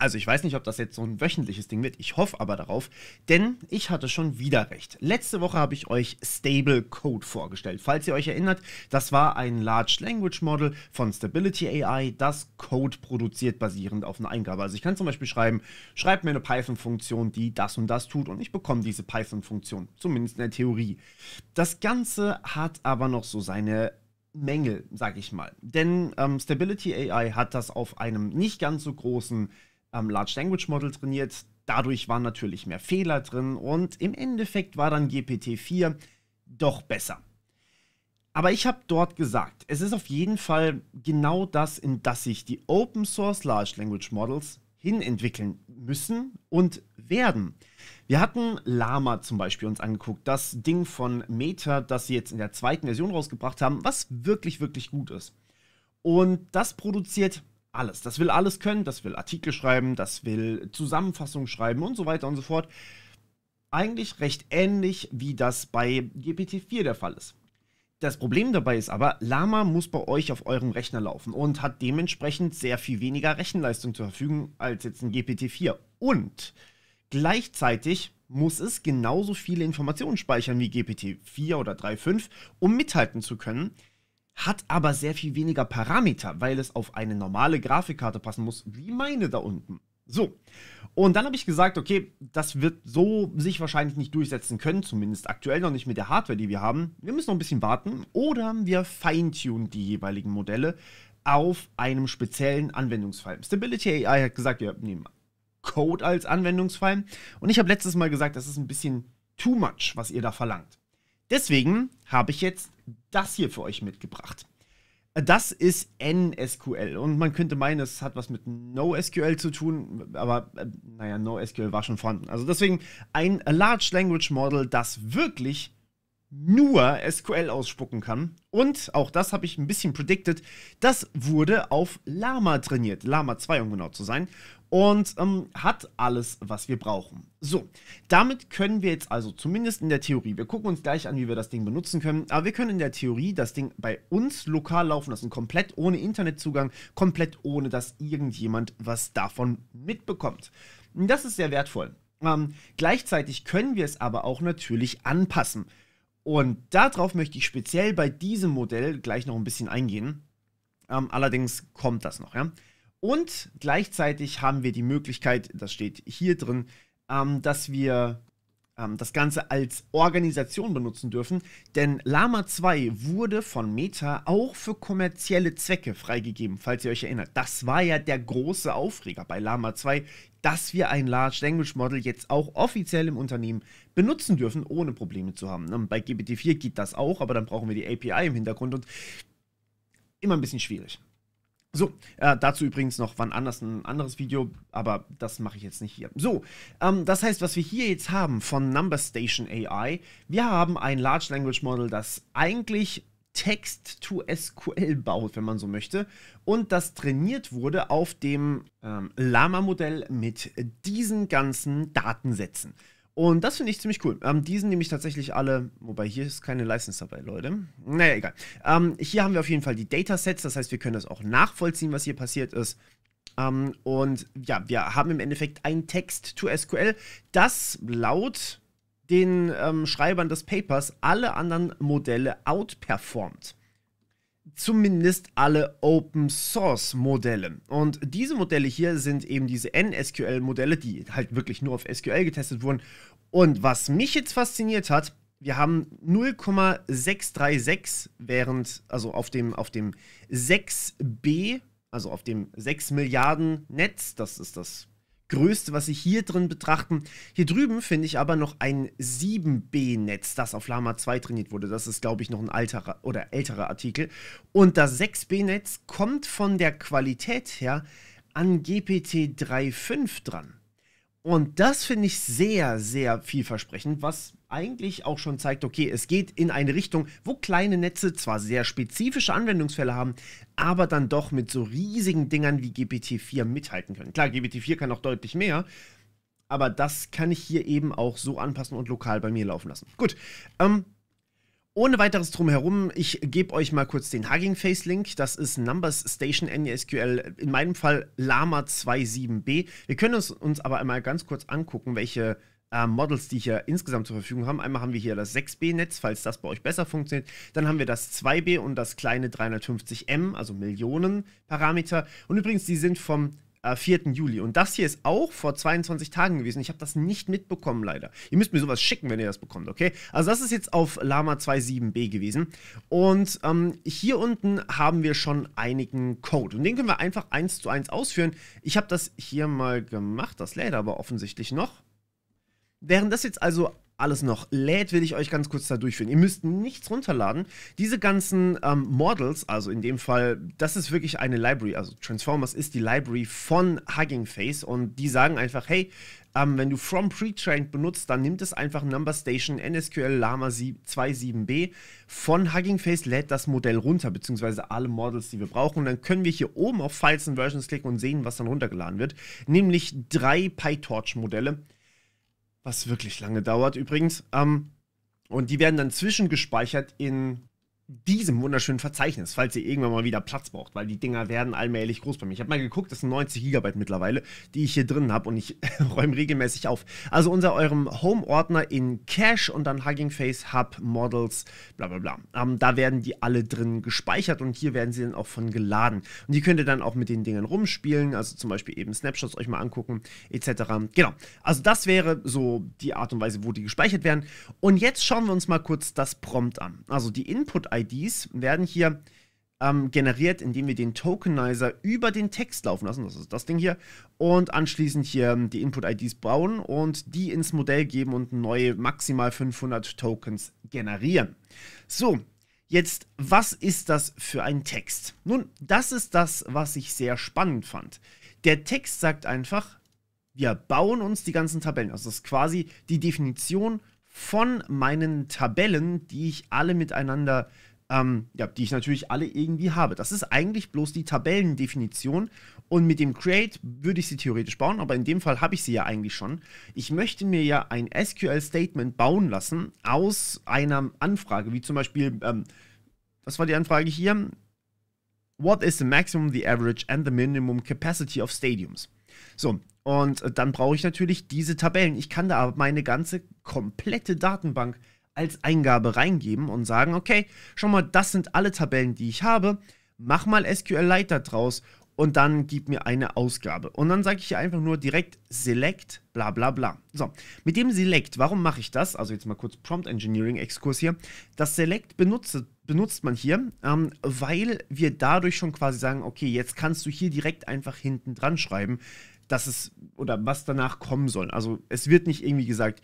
Also ich weiß nicht, ob das jetzt so ein wöchentliches Ding wird, ich hoffe aber darauf, denn ich hatte schon wieder recht. Letzte Woche habe ich euch Stable Code vorgestellt. Falls ihr euch erinnert, das war ein Large Language Model von Stability AI, das Code produziert basierend auf einer Eingabe. Also ich kann zum Beispiel schreiben, schreibt mir eine Python-Funktion, die das und das tut und ich bekomme diese Python-Funktion, zumindest in der Theorie. Das Ganze hat aber noch so seine Mängel, sag ich mal. Denn ähm, Stability AI hat das auf einem nicht ganz so großen ähm, Large Language Model trainiert. Dadurch waren natürlich mehr Fehler drin und im Endeffekt war dann GPT-4 doch besser. Aber ich habe dort gesagt, es ist auf jeden Fall genau das, in das sich die Open Source Large Language Models hinentwickeln müssen und werden. Wir hatten Lama zum Beispiel uns angeguckt, das Ding von Meta, das sie jetzt in der zweiten Version rausgebracht haben, was wirklich, wirklich gut ist. Und das produziert alles. Das will alles können, das will Artikel schreiben, das will Zusammenfassungen schreiben und so weiter und so fort. Eigentlich recht ähnlich wie das bei GPT-4 der Fall ist. Das Problem dabei ist aber, Lama muss bei euch auf eurem Rechner laufen und hat dementsprechend sehr viel weniger Rechenleistung zur Verfügung als jetzt ein GPT-4. Und gleichzeitig muss es genauso viele Informationen speichern wie GPT-4 oder 3.5, um mithalten zu können hat aber sehr viel weniger Parameter, weil es auf eine normale Grafikkarte passen muss, wie meine da unten. So. Und dann habe ich gesagt, okay, das wird so sich wahrscheinlich nicht durchsetzen können, zumindest aktuell noch nicht mit der Hardware, die wir haben. Wir müssen noch ein bisschen warten oder wir feintunen die jeweiligen Modelle auf einem speziellen Anwendungsfall. Stability AI hat gesagt, wir nehmen Code als Anwendungsfall. Und ich habe letztes Mal gesagt, das ist ein bisschen too much, was ihr da verlangt. Deswegen habe ich jetzt das hier für euch mitgebracht. Das ist NSQL und man könnte meinen, es hat was mit NoSQL zu tun, aber äh, naja, NoSQL war schon vorhanden. Also deswegen ein Large Language Model, das wirklich nur SQL ausspucken kann. Und auch das habe ich ein bisschen predicted. Das wurde auf Lama trainiert. Lama 2, um genau zu sein und ähm, hat alles, was wir brauchen. So, damit können wir jetzt also zumindest in der Theorie, wir gucken uns gleich an, wie wir das Ding benutzen können, aber wir können in der Theorie das Ding bei uns lokal laufen lassen, komplett ohne Internetzugang, komplett ohne, dass irgendjemand was davon mitbekommt. Das ist sehr wertvoll. Ähm, gleichzeitig können wir es aber auch natürlich anpassen. Und darauf möchte ich speziell bei diesem Modell gleich noch ein bisschen eingehen. Ähm, allerdings kommt das noch, ja. Und gleichzeitig haben wir die Möglichkeit, das steht hier drin, ähm, dass wir ähm, das Ganze als Organisation benutzen dürfen. Denn Lama 2 wurde von Meta auch für kommerzielle Zwecke freigegeben, falls ihr euch erinnert. Das war ja der große Aufreger bei Lama 2, dass wir ein Large Language Model jetzt auch offiziell im Unternehmen benutzen dürfen, ohne Probleme zu haben. Ne? Bei GPT-4 geht das auch, aber dann brauchen wir die API im Hintergrund und immer ein bisschen schwierig. So, äh, dazu übrigens noch wann anders ein anderes Video, aber das mache ich jetzt nicht hier. So, ähm, das heißt, was wir hier jetzt haben von Number Station AI, wir haben ein Large Language Model, das eigentlich Text to SQL baut, wenn man so möchte, und das trainiert wurde auf dem ähm, Lama-Modell mit diesen ganzen Datensätzen. Und das finde ich ziemlich cool. Ähm, die sind nämlich tatsächlich alle, wobei hier ist keine License dabei, Leute. Naja, egal. Ähm, hier haben wir auf jeden Fall die Datasets, das heißt, wir können das auch nachvollziehen, was hier passiert ist. Ähm, und ja, wir haben im Endeffekt ein Text to SQL, das laut den ähm, Schreibern des Papers alle anderen Modelle outperformt zumindest alle Open Source Modelle. Und diese Modelle hier sind eben diese NSQL Modelle, die halt wirklich nur auf SQL getestet wurden. Und was mich jetzt fasziniert hat, wir haben 0,636 während, also auf dem, auf dem 6b, also auf dem 6 Milliarden Netz, das ist das Größte, was Sie hier drin betrachten. Hier drüben finde ich aber noch ein 7B-Netz, das auf Lama 2 trainiert wurde. Das ist, glaube ich, noch ein alterer oder älterer Artikel. Und das 6B-Netz kommt von der Qualität her an GPT 3.5 dran. Und das finde ich sehr, sehr vielversprechend, was eigentlich auch schon zeigt, okay, es geht in eine Richtung, wo kleine Netze zwar sehr spezifische Anwendungsfälle haben, aber dann doch mit so riesigen Dingern wie GPT-4 mithalten können. Klar, GPT-4 kann auch deutlich mehr, aber das kann ich hier eben auch so anpassen und lokal bei mir laufen lassen. Gut, ähm, ohne weiteres drumherum, ich gebe euch mal kurz den Hugging Face Link. Das ist Numbers Station NSQL, e in meinem Fall Lama 27b. Wir können uns, uns aber einmal ganz kurz angucken, welche äh, Models, die hier insgesamt zur Verfügung haben. Einmal haben wir hier das 6B-Netz, falls das bei euch besser funktioniert. Dann haben wir das 2B und das kleine 350M, also Millionen Parameter. Und übrigens, die sind vom äh, 4. Juli. Und das hier ist auch vor 22 Tagen gewesen. Ich habe das nicht mitbekommen, leider. Ihr müsst mir sowas schicken, wenn ihr das bekommt, okay? Also das ist jetzt auf Lama 27b gewesen. Und ähm, hier unten haben wir schon einigen Code. Und den können wir einfach eins zu eins ausführen. Ich habe das hier mal gemacht. Das lädt aber offensichtlich noch. Während das jetzt also alles noch lädt, will ich euch ganz kurz da durchführen. Ihr müsst nichts runterladen. Diese ganzen ähm, Models, also in dem Fall, das ist wirklich eine Library, also Transformers ist die Library von Hugging Face und die sagen einfach, hey, ähm, wenn du From Pre-Trained benutzt, dann nimmt es einfach Number Station NSQL Lama 27b von Hugging Face, lädt das Modell runter, beziehungsweise alle Models, die wir brauchen. Und dann können wir hier oben auf Files und Versions klicken und sehen, was dann runtergeladen wird, nämlich drei PyTorch-Modelle was wirklich lange dauert übrigens. Ähm, und die werden dann zwischengespeichert in diesem wunderschönen Verzeichnis, falls ihr irgendwann mal wieder Platz braucht, weil die Dinger werden allmählich groß bei mir. Ich habe mal geguckt, das sind 90 Gigabyte mittlerweile, die ich hier drin habe und ich räume regelmäßig auf. Also unter eurem Home-Ordner in Cache und dann Hugging Face, Hub, Models, bla bla bla. Ähm, da werden die alle drin gespeichert und hier werden sie dann auch von geladen. Und die könnt ihr dann auch mit den Dingern rumspielen, also zum Beispiel eben Snapshots euch mal angucken, etc. Genau, also das wäre so die Art und Weise, wo die gespeichert werden. Und jetzt schauen wir uns mal kurz das Prompt an. Also die Input-ID IDs werden hier ähm, generiert, indem wir den Tokenizer über den Text laufen lassen. Das ist das Ding hier. Und anschließend hier ähm, die Input-IDs bauen und die ins Modell geben und neue maximal 500 Tokens generieren. So, jetzt, was ist das für ein Text? Nun, das ist das, was ich sehr spannend fand. Der Text sagt einfach, wir bauen uns die ganzen Tabellen. Also das ist quasi die Definition von meinen Tabellen, die ich alle miteinander ähm, ja, die ich natürlich alle irgendwie habe. Das ist eigentlich bloß die Tabellendefinition und mit dem Create würde ich sie theoretisch bauen, aber in dem Fall habe ich sie ja eigentlich schon. Ich möchte mir ja ein SQL-Statement bauen lassen aus einer Anfrage, wie zum Beispiel, ähm, was war die Anfrage hier? What is the maximum, the average and the minimum capacity of stadiums? So, und äh, dann brauche ich natürlich diese Tabellen. Ich kann da aber meine ganze komplette Datenbank als Eingabe reingeben und sagen, okay, schau mal, das sind alle Tabellen, die ich habe, mach mal SQLite draus und dann gib mir eine Ausgabe. Und dann sage ich hier einfach nur direkt Select, bla bla bla. So, mit dem Select, warum mache ich das? Also jetzt mal kurz Prompt Engineering Exkurs hier. Das Select benutzt, benutzt man hier, ähm, weil wir dadurch schon quasi sagen, okay, jetzt kannst du hier direkt einfach hinten dran schreiben, dass es oder was danach kommen soll. Also es wird nicht irgendwie gesagt,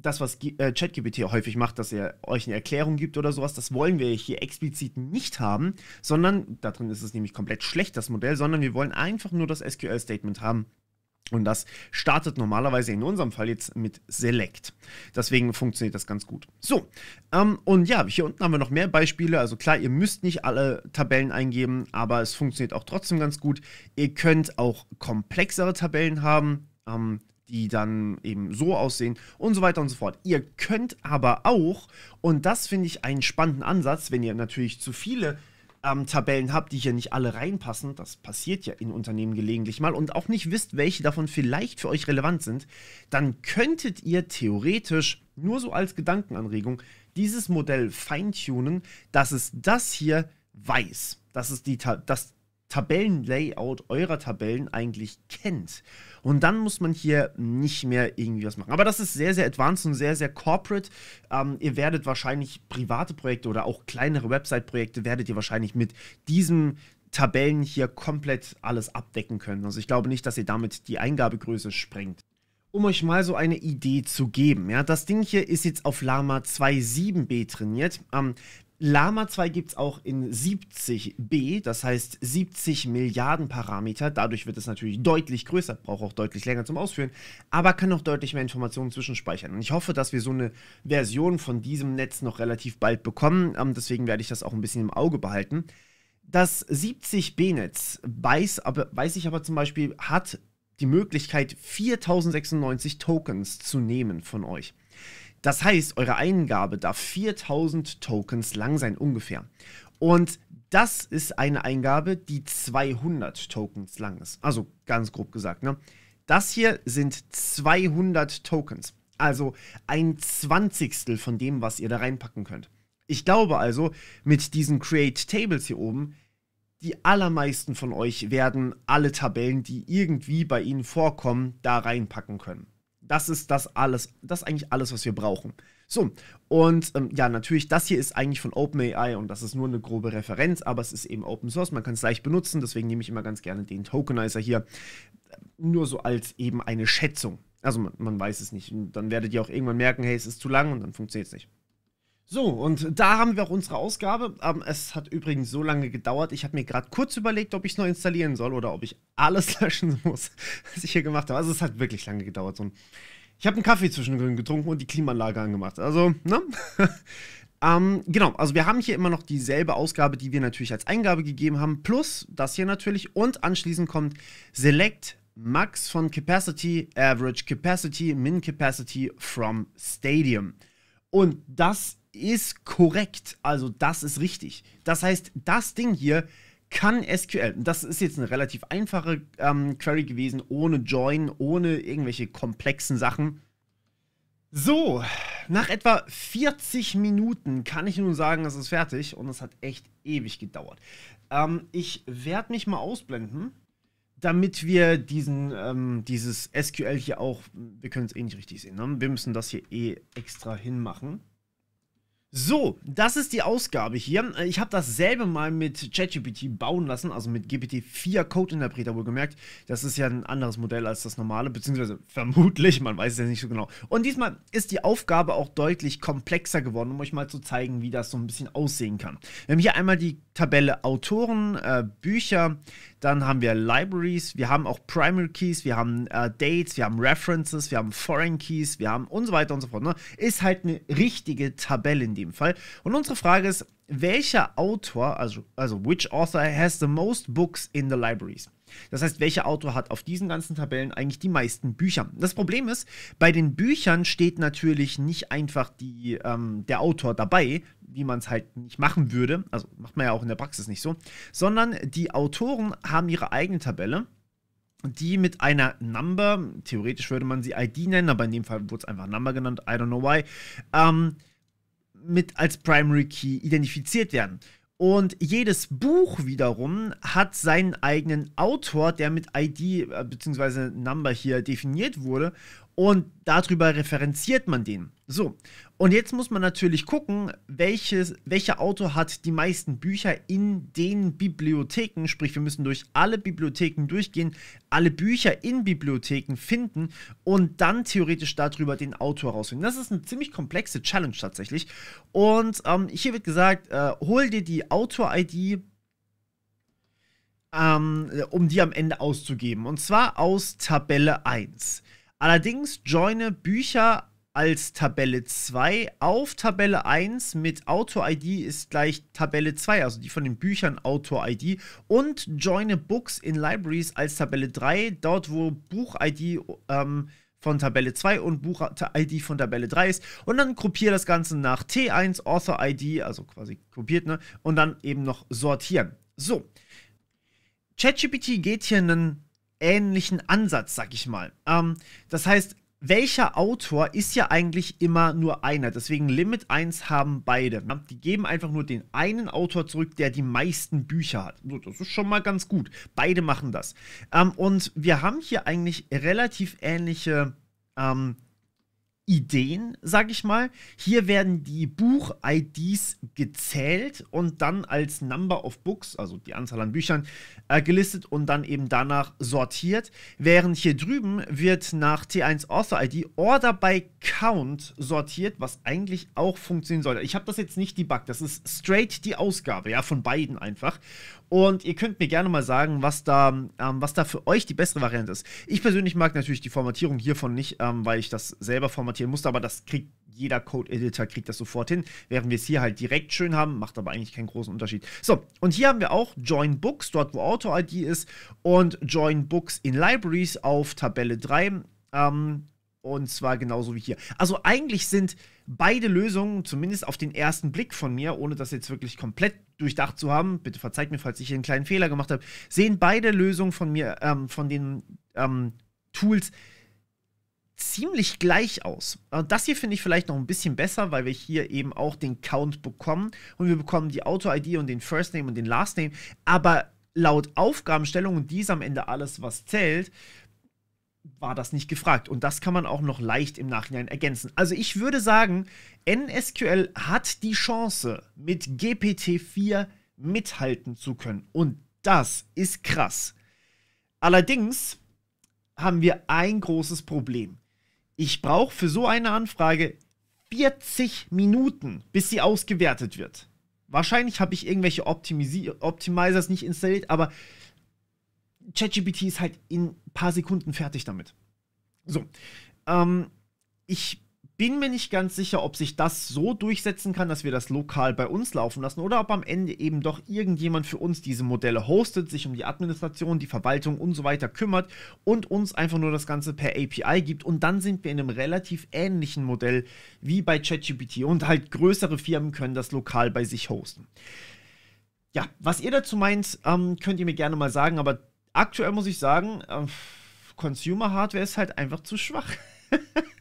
das, was äh, ChatGPT häufig macht, dass er euch eine Erklärung gibt oder sowas, das wollen wir hier explizit nicht haben, sondern, da drin ist es nämlich komplett schlecht, das Modell, sondern wir wollen einfach nur das SQL-Statement haben. Und das startet normalerweise in unserem Fall jetzt mit Select. Deswegen funktioniert das ganz gut. So, ähm, und ja, hier unten haben wir noch mehr Beispiele. Also klar, ihr müsst nicht alle Tabellen eingeben, aber es funktioniert auch trotzdem ganz gut. Ihr könnt auch komplexere Tabellen haben. Ähm, die dann eben so aussehen und so weiter und so fort. Ihr könnt aber auch, und das finde ich einen spannenden Ansatz, wenn ihr natürlich zu viele ähm, Tabellen habt, die hier nicht alle reinpassen, das passiert ja in Unternehmen gelegentlich mal, und auch nicht wisst, welche davon vielleicht für euch relevant sind, dann könntet ihr theoretisch nur so als Gedankenanregung dieses Modell feintunen, dass es das hier weiß, dass es die, dass Tabellenlayout eurer Tabellen eigentlich kennt. Und dann muss man hier nicht mehr irgendwie was machen. Aber das ist sehr, sehr advanced und sehr, sehr corporate. Ähm, ihr werdet wahrscheinlich private Projekte oder auch kleinere Website-Projekte werdet ihr wahrscheinlich mit diesem Tabellen hier komplett alles abdecken können. Also ich glaube nicht, dass ihr damit die Eingabegröße sprengt um euch mal so eine Idee zu geben. Ja, das Ding hier ist jetzt auf Lama 2.7b trainiert. Ähm, Lama 2 gibt es auch in 70b, das heißt 70 Milliarden Parameter. Dadurch wird es natürlich deutlich größer, braucht auch deutlich länger zum Ausführen, aber kann auch deutlich mehr Informationen zwischenspeichern. Und ich hoffe, dass wir so eine Version von diesem Netz noch relativ bald bekommen. Ähm, deswegen werde ich das auch ein bisschen im Auge behalten. Das 70b-Netz, weiß, weiß ich aber zum Beispiel, hat die Möglichkeit, 4096 Tokens zu nehmen von euch. Das heißt, eure Eingabe darf 4000 Tokens lang sein, ungefähr. Und das ist eine Eingabe, die 200 Tokens lang ist. Also ganz grob gesagt. Ne? Das hier sind 200 Tokens. Also ein Zwanzigstel von dem, was ihr da reinpacken könnt. Ich glaube also, mit diesen Create Tables hier oben, die allermeisten von euch werden alle Tabellen, die irgendwie bei ihnen vorkommen, da reinpacken können. Das ist das alles, das ist eigentlich alles, was wir brauchen. So, und ähm, ja, natürlich, das hier ist eigentlich von OpenAI und das ist nur eine grobe Referenz, aber es ist eben Open Source, man kann es leicht benutzen, deswegen nehme ich immer ganz gerne den Tokenizer hier, nur so als eben eine Schätzung. Also man, man weiß es nicht. Und dann werdet ihr auch irgendwann merken, hey, es ist zu lang und dann funktioniert es nicht. So, und da haben wir auch unsere Ausgabe. Ähm, es hat übrigens so lange gedauert. Ich habe mir gerade kurz überlegt, ob ich es neu installieren soll oder ob ich alles löschen muss, was ich hier gemacht habe. Also es hat wirklich lange gedauert. Und ich habe einen Kaffee zwischendrin getrunken und die Klimaanlage angemacht. Also, ne? ähm, genau, also wir haben hier immer noch dieselbe Ausgabe, die wir natürlich als Eingabe gegeben haben, plus das hier natürlich. Und anschließend kommt Select Max von Capacity, Average Capacity, Min Capacity from Stadium. Und das ist korrekt. Also das ist richtig. Das heißt, das Ding hier kann SQL, das ist jetzt eine relativ einfache ähm, Query gewesen, ohne Join, ohne irgendwelche komplexen Sachen. So, nach etwa 40 Minuten kann ich nun sagen, es ist fertig und es hat echt ewig gedauert. Ähm, ich werde mich mal ausblenden, damit wir diesen, ähm, dieses SQL hier auch, wir können es eh nicht richtig sehen, ne? wir müssen das hier eh extra hinmachen. So, das ist die Ausgabe hier. Äh, ich habe dasselbe mal mit ChatGPT bauen lassen, also mit GPT-4 Code-Interpreter wohlgemerkt. Das ist ja ein anderes Modell als das normale, beziehungsweise vermutlich, man weiß es ja nicht so genau. Und diesmal ist die Aufgabe auch deutlich komplexer geworden, um euch mal zu zeigen, wie das so ein bisschen aussehen kann. Wir haben hier einmal die Tabelle Autoren, äh, Bücher, dann haben wir Libraries, wir haben auch Primary Keys, wir haben äh, Dates, wir haben References, wir haben Foreign Keys, wir haben und so weiter und so fort. Ne? Ist halt eine richtige Tabelle, in dem Fall. Und unsere Frage ist, welcher Autor, also, also which author has the most books in the libraries? Das heißt, welcher Autor hat auf diesen ganzen Tabellen eigentlich die meisten Bücher? Das Problem ist, bei den Büchern steht natürlich nicht einfach die, ähm, der Autor dabei, wie man es halt nicht machen würde. Also macht man ja auch in der Praxis nicht so. Sondern die Autoren haben ihre eigene Tabelle die mit einer Number, theoretisch würde man sie ID nennen, aber in dem Fall wurde es einfach Number genannt, I don't know why, ähm, mit als Primary Key identifiziert werden. Und jedes Buch wiederum hat seinen eigenen Autor, der mit ID äh, bzw. Number hier definiert wurde und darüber referenziert man den. So, und jetzt muss man natürlich gucken, welches, welcher Autor hat die meisten Bücher in den Bibliotheken, sprich wir müssen durch alle Bibliotheken durchgehen, alle Bücher in Bibliotheken finden und dann theoretisch darüber den Autor rausfinden. Das ist eine ziemlich komplexe Challenge tatsächlich. Und ähm, hier wird gesagt, äh, hol dir die Autor-ID ähm, äh, um die am Ende auszugeben. Und zwar aus Tabelle 1. Allerdings joine Bücher als Tabelle 2 auf Tabelle 1 mit Autor-ID ist gleich Tabelle 2, also die von den Büchern Autor-ID und joine Books in Libraries als Tabelle 3, dort wo Buch-ID ähm, von Tabelle 2 und Buch-ID von Tabelle 3 ist. Und dann kopiere das Ganze nach T1, Author-ID, also quasi kopiert, ne? Und dann eben noch sortieren. So. ChatGPT geht hier einen ähnlichen Ansatz, sag ich mal. Ähm, das heißt, welcher Autor ist ja eigentlich immer nur einer. Deswegen Limit 1 haben beide. Die geben einfach nur den einen Autor zurück, der die meisten Bücher hat. So, das ist schon mal ganz gut. Beide machen das. Ähm, und wir haben hier eigentlich relativ ähnliche ähm, Ideen, sage ich mal. Hier werden die Buch-IDs gezählt und dann als Number of Books, also die Anzahl an Büchern, äh, gelistet und dann eben danach sortiert. Während hier drüben wird nach T1 Author ID Order by Count sortiert, was eigentlich auch funktionieren sollte. Ich habe das jetzt nicht debuggt, das ist straight die Ausgabe, ja, von beiden einfach. Und ihr könnt mir gerne mal sagen, was da, ähm, was da für euch die bessere Variante ist. Ich persönlich mag natürlich die Formatierung hiervon nicht, ähm, weil ich das selber formatieren musste, aber das kriegt jeder Code-Editor kriegt das sofort hin. Während wir es hier halt direkt schön haben, macht aber eigentlich keinen großen Unterschied. So, und hier haben wir auch Join Books, dort wo Auto-ID ist, und Join Books in Libraries auf Tabelle 3. Ähm, und zwar genauso wie hier. Also eigentlich sind beide Lösungen, zumindest auf den ersten Blick von mir, ohne das jetzt wirklich komplett durchdacht zu haben, bitte verzeiht mir, falls ich hier einen kleinen Fehler gemacht habe, sehen beide Lösungen von mir, ähm, von den ähm, Tools ziemlich gleich aus. Äh, das hier finde ich vielleicht noch ein bisschen besser, weil wir hier eben auch den Count bekommen und wir bekommen die Auto-ID und den First Name und den Last Name, aber laut Aufgabenstellung und dies am Ende alles, was zählt, war das nicht gefragt. Und das kann man auch noch leicht im Nachhinein ergänzen. Also ich würde sagen, NSQL hat die Chance, mit GPT-4 mithalten zu können. Und das ist krass. Allerdings haben wir ein großes Problem. Ich brauche für so eine Anfrage 40 Minuten, bis sie ausgewertet wird. Wahrscheinlich habe ich irgendwelche Optimisi Optimizers nicht installiert, aber ChatGPT ist halt in ein paar Sekunden fertig damit. So, ähm, ich bin mir nicht ganz sicher, ob sich das so durchsetzen kann, dass wir das lokal bei uns laufen lassen oder ob am Ende eben doch irgendjemand für uns diese Modelle hostet, sich um die Administration, die Verwaltung und so weiter kümmert und uns einfach nur das Ganze per API gibt und dann sind wir in einem relativ ähnlichen Modell wie bei ChatGPT und halt größere Firmen können das lokal bei sich hosten. Ja, was ihr dazu meint, ähm, könnt ihr mir gerne mal sagen, aber aktuell muss ich sagen, äh, Consumer Hardware ist halt einfach zu schwach.